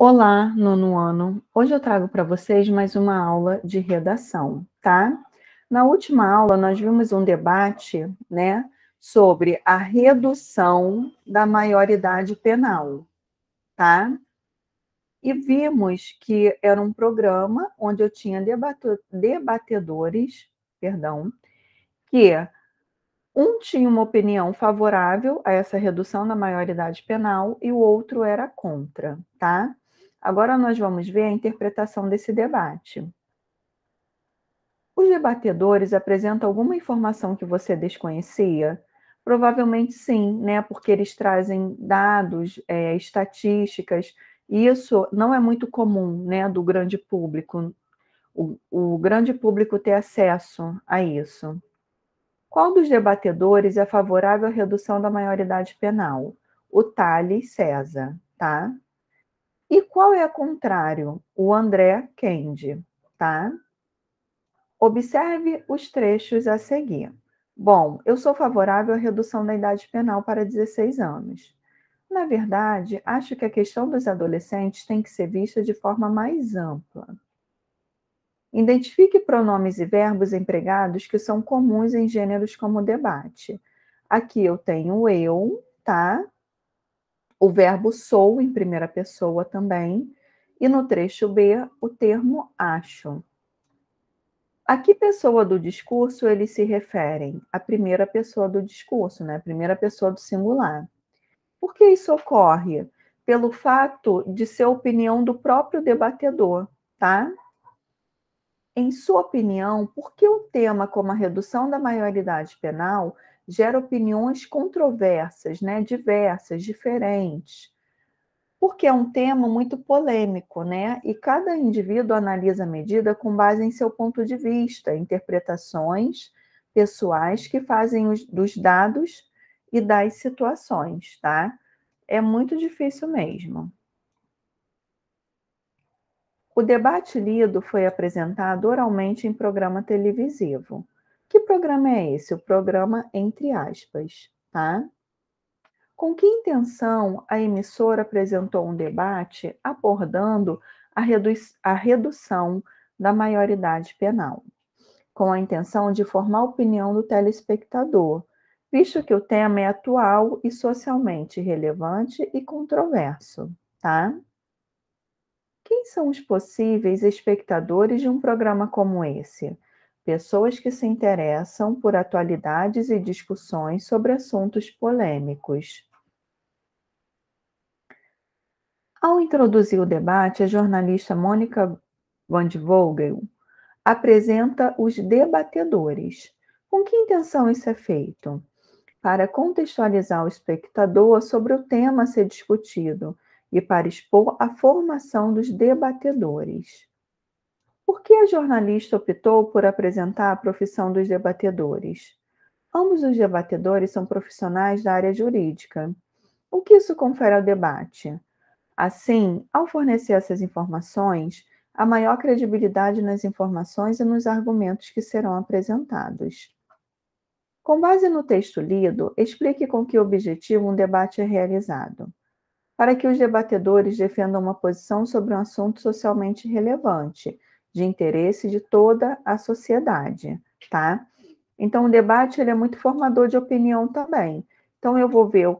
Olá, nono ano. Hoje eu trago para vocês mais uma aula de redação, tá? Na última aula nós vimos um debate, né, sobre a redução da maioridade penal, tá? E vimos que era um programa onde eu tinha debatedores, perdão, que um tinha uma opinião favorável a essa redução da maioridade penal e o outro era contra, tá? Agora nós vamos ver a interpretação desse debate. Os debatedores apresentam alguma informação que você desconhecia? Provavelmente sim, né? Porque eles trazem dados, é, estatísticas, e isso não é muito comum, né, do grande público. O, o grande público ter acesso a isso. Qual dos debatedores é favorável à redução da maioridade penal? O Tales César, tá? E qual é o contrário? O André Kendi, tá? Observe os trechos a seguir. Bom, eu sou favorável à redução da idade penal para 16 anos. Na verdade, acho que a questão dos adolescentes tem que ser vista de forma mais ampla. Identifique pronomes e verbos empregados que são comuns em gêneros como debate. Aqui eu tenho eu, tá? o verbo sou em primeira pessoa também, e no trecho B, o termo acho. A que pessoa do discurso eles se referem? A primeira pessoa do discurso, né? A primeira pessoa do singular. Por que isso ocorre? Pelo fato de ser a opinião do próprio debatedor, tá? Em sua opinião, por que o um tema como a redução da maioridade penal gera opiniões controversas, né? diversas, diferentes, porque é um tema muito polêmico, né? E cada indivíduo analisa a medida com base em seu ponto de vista, interpretações pessoais que fazem os, dos dados e das situações, tá? É muito difícil mesmo. O debate lido foi apresentado oralmente em programa televisivo. Que programa é esse? O programa entre aspas, tá? Com que intenção a emissora apresentou um debate abordando a, redu a redução da maioridade penal? Com a intenção de formar a opinião do telespectador, visto que o tema é atual e socialmente relevante e controverso, tá? Quem são os possíveis espectadores de um programa como esse? pessoas que se interessam por atualidades e discussões sobre assuntos polêmicos. Ao introduzir o debate, a jornalista Mônica Van Vogel apresenta os debatedores. Com que intenção isso é feito? Para contextualizar o espectador sobre o tema a ser discutido e para expor a formação dos debatedores. Por que a jornalista optou por apresentar a profissão dos debatedores? Ambos os debatedores são profissionais da área jurídica. O que isso confere ao debate? Assim, ao fornecer essas informações, há maior credibilidade nas informações e nos argumentos que serão apresentados. Com base no texto lido, explique com que objetivo um debate é realizado. Para que os debatedores defendam uma posição sobre um assunto socialmente relevante, de interesse de toda a sociedade, tá? Então, o debate ele é muito formador de opinião também. Então, eu vou ver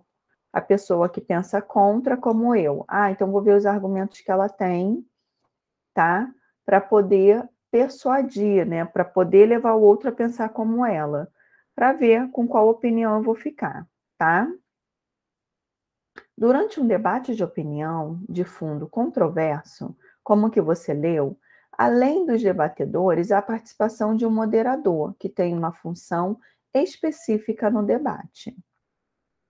a pessoa que pensa contra, como eu. Ah, então vou ver os argumentos que ela tem, tá? Para poder persuadir, né? Para poder levar o outro a pensar como ela, para ver com qual opinião eu vou ficar, tá? Durante um debate de opinião de fundo controverso, como que você leu, além dos debatedores, há a participação de um moderador, que tem uma função específica no debate.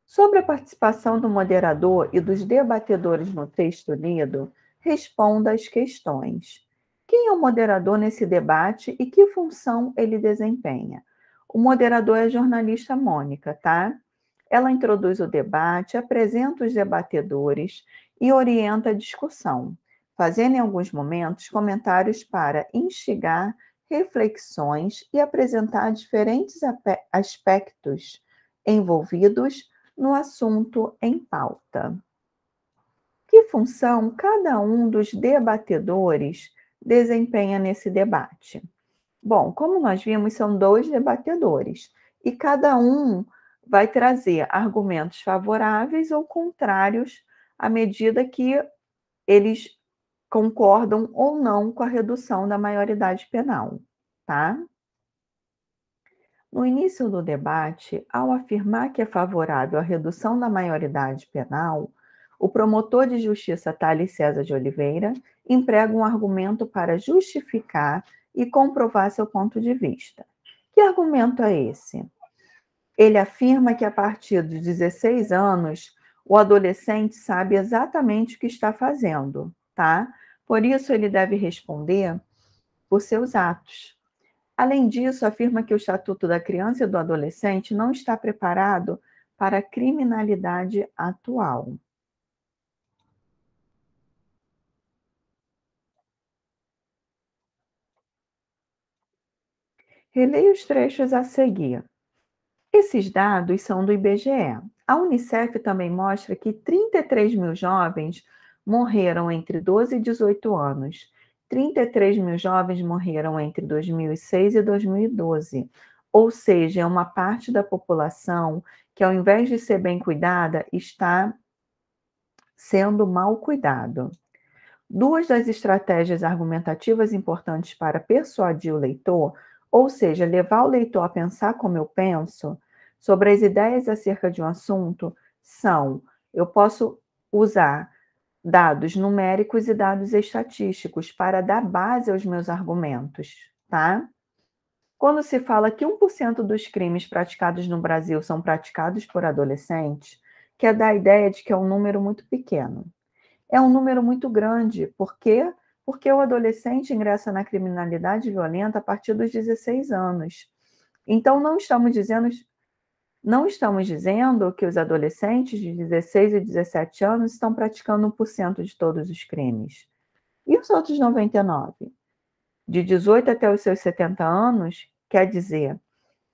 Sobre a participação do moderador e dos debatedores no texto lido, responda às questões. Quem é o moderador nesse debate e que função ele desempenha? O moderador é a jornalista Mônica, tá? Ela introduz o debate, apresenta os debatedores e orienta a discussão fazendo em alguns momentos comentários para instigar reflexões e apresentar diferentes aspectos envolvidos no assunto em pauta. Que função cada um dos debatedores desempenha nesse debate? Bom, como nós vimos, são dois debatedores e cada um vai trazer argumentos favoráveis ou contrários à medida que eles concordam ou não com a redução da maioridade penal, tá? No início do debate, ao afirmar que é favorável à redução da maioridade penal, o promotor de justiça Thales César de Oliveira emprega um argumento para justificar e comprovar seu ponto de vista. Que argumento é esse? Ele afirma que a partir dos 16 anos, o adolescente sabe exatamente o que está fazendo, tá? Por isso, ele deve responder por seus atos. Além disso, afirma que o Estatuto da Criança e do Adolescente não está preparado para a criminalidade atual. Releia os trechos a seguir. Esses dados são do IBGE. A Unicef também mostra que 33 mil jovens morreram entre 12 e 18 anos. 33 mil jovens morreram entre 2006 e 2012, ou seja, é uma parte da população que, ao invés de ser bem cuidada, está sendo mal cuidado. Duas das estratégias argumentativas importantes para persuadir o leitor, ou seja, levar o leitor a pensar como eu penso, sobre as ideias acerca de um assunto, são: eu posso usar dados numéricos e dados estatísticos para dar base aos meus argumentos, tá? Quando se fala que 1% dos crimes praticados no Brasil são praticados por adolescentes, quer é dar a ideia de que é um número muito pequeno. É um número muito grande, por quê? Porque o adolescente ingressa na criminalidade violenta a partir dos 16 anos. Então, não estamos dizendo não estamos dizendo que os adolescentes de 16 e 17 anos estão praticando 1% de todos os crimes. E os outros 99? De 18 até os seus 70 anos, quer dizer,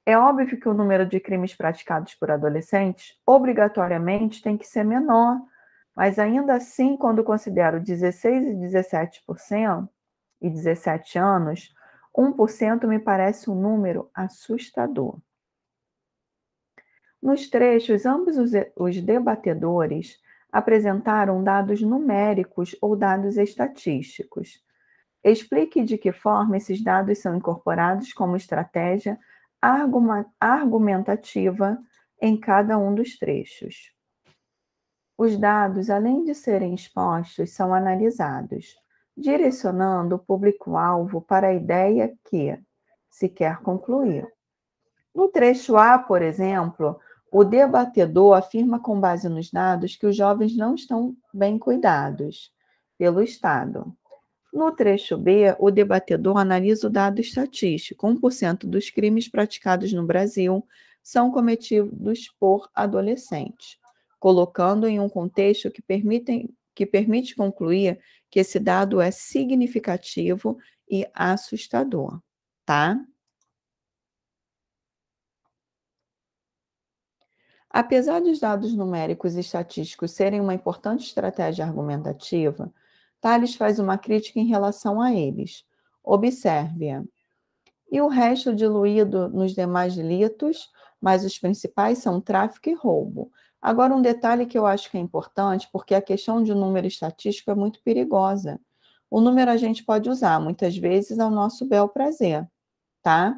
é óbvio que o número de crimes praticados por adolescentes obrigatoriamente tem que ser menor, mas ainda assim, quando considero 16 e 17% e 17 anos, 1% me parece um número assustador. Nos trechos, ambos os debatedores apresentaram dados numéricos ou dados estatísticos. Explique de que forma esses dados são incorporados como estratégia argumentativa em cada um dos trechos. Os dados, além de serem expostos, são analisados, direcionando o público-alvo para a ideia que se quer concluir. No trecho A, por exemplo, o debatedor afirma, com base nos dados, que os jovens não estão bem cuidados pelo Estado. No trecho B, o debatedor analisa o dado estatístico: 1% dos crimes praticados no Brasil são cometidos por adolescentes, colocando em um contexto que, permitem, que permite concluir que esse dado é significativo e assustador, tá? Apesar dos dados numéricos e estatísticos serem uma importante estratégia argumentativa, Tales faz uma crítica em relação a eles. Observe-a. E o resto diluído nos demais delitos, mas os principais são tráfico e roubo. Agora, um detalhe que eu acho que é importante, porque a questão de número estatístico é muito perigosa. O número a gente pode usar, muitas vezes, ao nosso bel prazer, tá?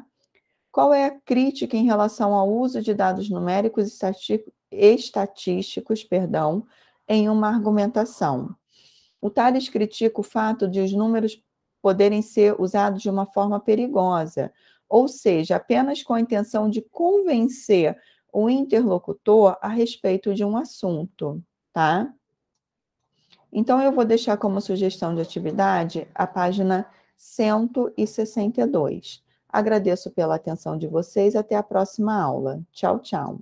Qual é a crítica em relação ao uso de dados numéricos e estatísticos, perdão, em uma argumentação? O Tales critica o fato de os números poderem ser usados de uma forma perigosa, ou seja, apenas com a intenção de convencer o interlocutor a respeito de um assunto, tá? Então, eu vou deixar como sugestão de atividade a página 162. Agradeço pela atenção de vocês. Até a próxima aula. Tchau, tchau.